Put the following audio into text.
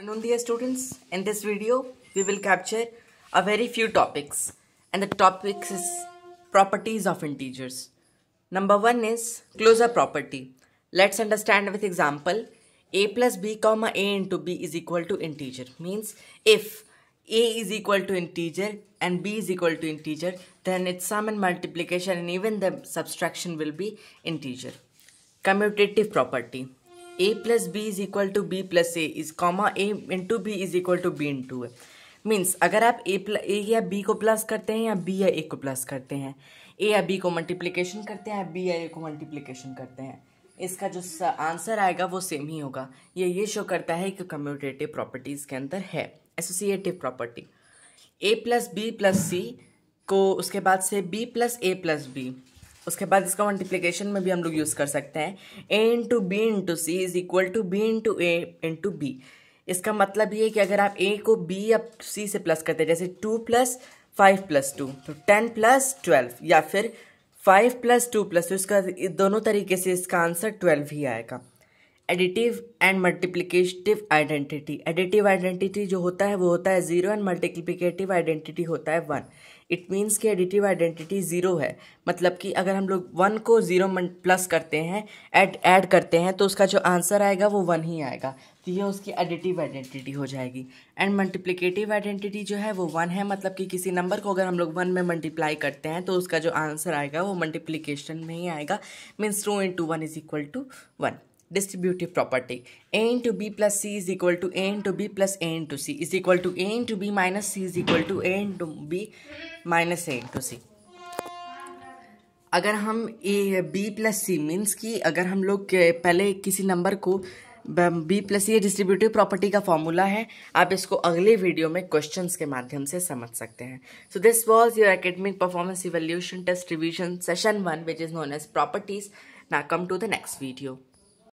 afternoon dear students in this video we will capture a very few topics and the topics is properties of integers number one is closure property let's understand with example a plus b comma a into b is equal to integer means if a is equal to integer and b is equal to integer then its sum and multiplication and even the subtraction will be integer commutative property A plus B is equal to B plus A is comma A into B is equal to B into है means अगर आप ए plus ए या B को plus करते हैं या B या ए को प्लस करते हैं ए या बी को मल्टीप्लीकेशन करते हैं या बी या ए को मल्टीप्लीकेशन करते हैं इसका जो आंसर आएगा वो सेम ही होगा ये ये शो करता है कि कम्यूटेटिव प्रॉपर्टीज़ के अंदर है associative property A plus B plus C को उसके बाद से B plus A plus B उसके बाद इसका मल्टीप्लीकेशन में भी हम लोग यूज़ कर सकते हैं A into B into C is equal to B into A into B इसका मतलब ये है कि अगर आप ए को बी या सी से प्लस करते हैं जैसे two plus five plus two तो टेन प्लस ट्वेल्व या फिर फाइव प्लस टू प्लस तो इसका दोनों तरीके से इसका आंसर ट्वेल्व ही आएगा additive and multiplicative identity additive identity जो होता है वो होता है ज़ीरो एंड मल्टीप्लिकेटिव आइडेंटिटी होता है वन इट मीन्स कि एडिटिव आइडेंटिटी ज़ीरो है मतलब कि अगर हम लोग वन को ज़ीरो प्लस करते हैं एड ऐड करते हैं तो उसका जो आंसर आएगा वो वन ही आएगा तो ये उसकी एडिटिव आइडेंटिटी हो जाएगी एंड मल्टीप्लिकेटिव आइडेंटिटी जो है वो वन है मतलब कि किसी नंबर को अगर हम लोग वन में मल्टीप्लाई करते हैं तो उसका जो आंसर आएगा वो मल्टीप्लिकेशन में ही आएगा means two into one is equal to one distributive property a into b plus c is equal to a into b plus a into c is equal to a into b minus c is equal to a into b minus a into c अगर हम A B plus C means कि अगर हम लोग पहले किसी number को B plus C distributive property का फॉर्मूला है आप इसको अगले वीडियो में क्वेश्चंस के माध्यम से समझ सकते हैं so this was your academic performance evolution test revision session one which is known as properties ना come to the next video